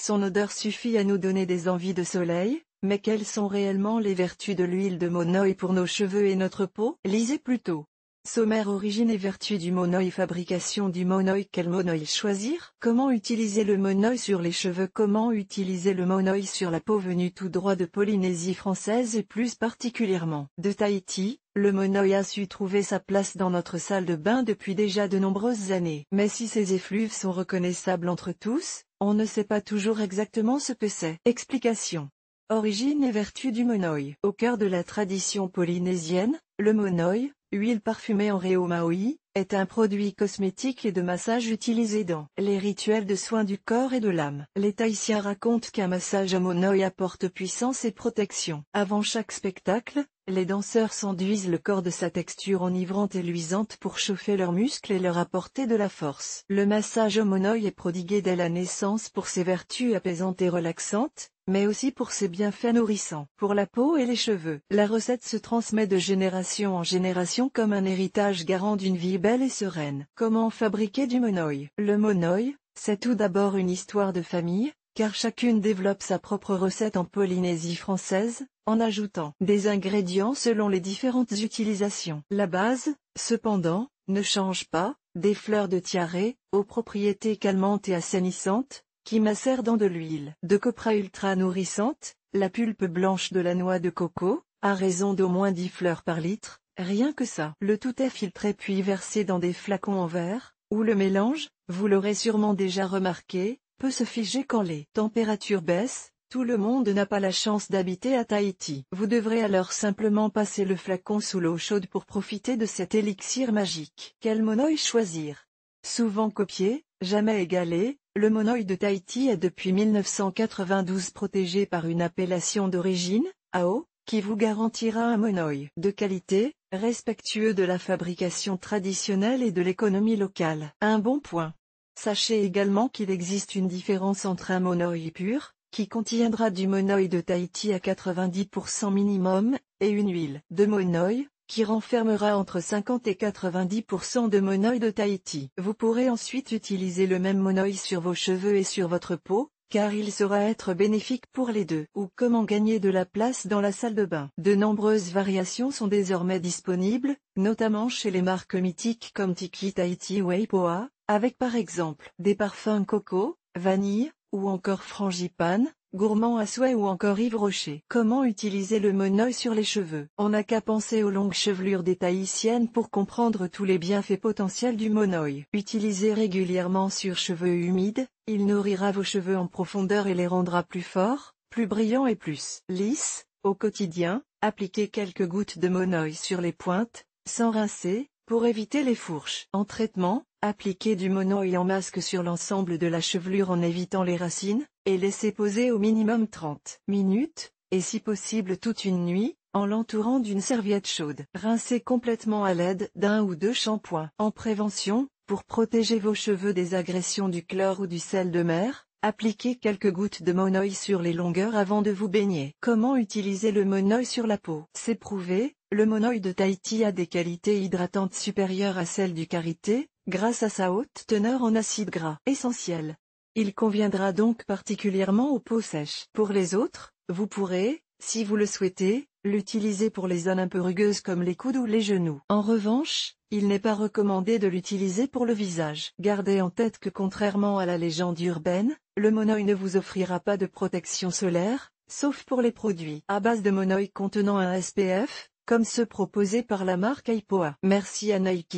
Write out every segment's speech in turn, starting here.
Son odeur suffit à nous donner des envies de soleil, mais quelles sont réellement les vertus de l'huile de monoï pour nos cheveux et notre peau Lisez plutôt. Sommaire origine et vertus du monoï Fabrication du monoï Quel monoï choisir Comment utiliser le monoï sur les cheveux Comment utiliser le monoï sur la peau venue tout droit de Polynésie française et plus particulièrement de Tahiti le monoï a su trouver sa place dans notre salle de bain depuis déjà de nombreuses années. Mais si ces effluves sont reconnaissables entre tous, on ne sait pas toujours exactement ce que c'est. Explication. Origine et vertu du monoi. Au cœur de la tradition polynésienne, le monoi, huile parfumée en réo maui, est un produit cosmétique et de massage utilisé dans les rituels de soins du corps et de l'âme. Les Tahitiens racontent qu'un massage à apporte puissance et protection. Avant chaque spectacle, les danseurs s'enduisent le corps de sa texture enivrante et luisante pour chauffer leurs muscles et leur apporter de la force. Le massage homonoï est prodigué dès la naissance pour ses vertus apaisantes et relaxantes, mais aussi pour ses bienfaits nourrissants. Pour la peau et les cheveux, la recette se transmet de génération en génération comme un héritage garant d'une vie belle et sereine. Comment fabriquer du monoï Le monoï, c'est tout d'abord une histoire de famille, car chacune développe sa propre recette en Polynésie française, en ajoutant des ingrédients selon les différentes utilisations. La base, cependant, ne change pas, des fleurs de tiare, aux propriétés calmantes et assainissantes, qui macère dans de l'huile de copra ultra nourrissante, la pulpe blanche de la noix de coco, à raison d'au moins 10 fleurs par litre, rien que ça. Le tout est filtré puis versé dans des flacons en verre, où le mélange, vous l'aurez sûrement déjà remarqué, peut se figer quand les températures baissent, tout le monde n'a pas la chance d'habiter à Tahiti. Vous devrez alors simplement passer le flacon sous l'eau chaude pour profiter de cet élixir magique. Quel monoï choisir Souvent copié, Jamais égalé, le monoï de Tahiti est depuis 1992 protégé par une appellation d'origine, AO, qui vous garantira un monoï de qualité, respectueux de la fabrication traditionnelle et de l'économie locale. Un bon point. Sachez également qu'il existe une différence entre un monoï pur, qui contiendra du monoï de Tahiti à 90% minimum, et une huile de monoï, qui renfermera entre 50 et 90% de monoï de Tahiti. Vous pourrez ensuite utiliser le même monoï sur vos cheveux et sur votre peau, car il sera être bénéfique pour les deux. Ou comment gagner de la place dans la salle de bain. De nombreuses variations sont désormais disponibles, notamment chez les marques mythiques comme Tiki Tahiti ou Aipoa, avec par exemple des parfums coco, vanille, ou encore frangipane, gourmand à souhait ou encore Yves Rocher. Comment utiliser le monoï sur les cheveux On n'a qu'à penser aux longues chevelures des Tahitiennes pour comprendre tous les bienfaits potentiels du monoï. Utilisé régulièrement sur cheveux humides, il nourrira vos cheveux en profondeur et les rendra plus forts, plus brillants et plus lisses. Au quotidien, appliquez quelques gouttes de monoï sur les pointes, sans rincer, pour éviter les fourches. En traitement, Appliquez du monoï en masque sur l'ensemble de la chevelure en évitant les racines, et laissez poser au minimum 30 minutes, et si possible toute une nuit, en l'entourant d'une serviette chaude. Rincez complètement à l'aide d'un ou deux shampoings. En prévention, pour protéger vos cheveux des agressions du chlore ou du sel de mer, appliquez quelques gouttes de monoï sur les longueurs avant de vous baigner. Comment utiliser le monoï sur la peau C'est prouvé, le monoï de Tahiti a des qualités hydratantes supérieures à celles du karité, grâce à sa haute teneur en acide gras essentiel, Il conviendra donc particulièrement aux peaux sèches. Pour les autres, vous pourrez, si vous le souhaitez, l'utiliser pour les zones un peu rugueuses comme les coudes ou les genoux. En revanche, il n'est pas recommandé de l'utiliser pour le visage. Gardez en tête que contrairement à la légende urbaine, le monoï ne vous offrira pas de protection solaire, sauf pour les produits à base de monoï contenant un SPF, comme ceux proposés par la marque Aipoa. Merci à Nike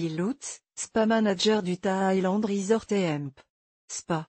Spa manager du Thailand Resort et Spa.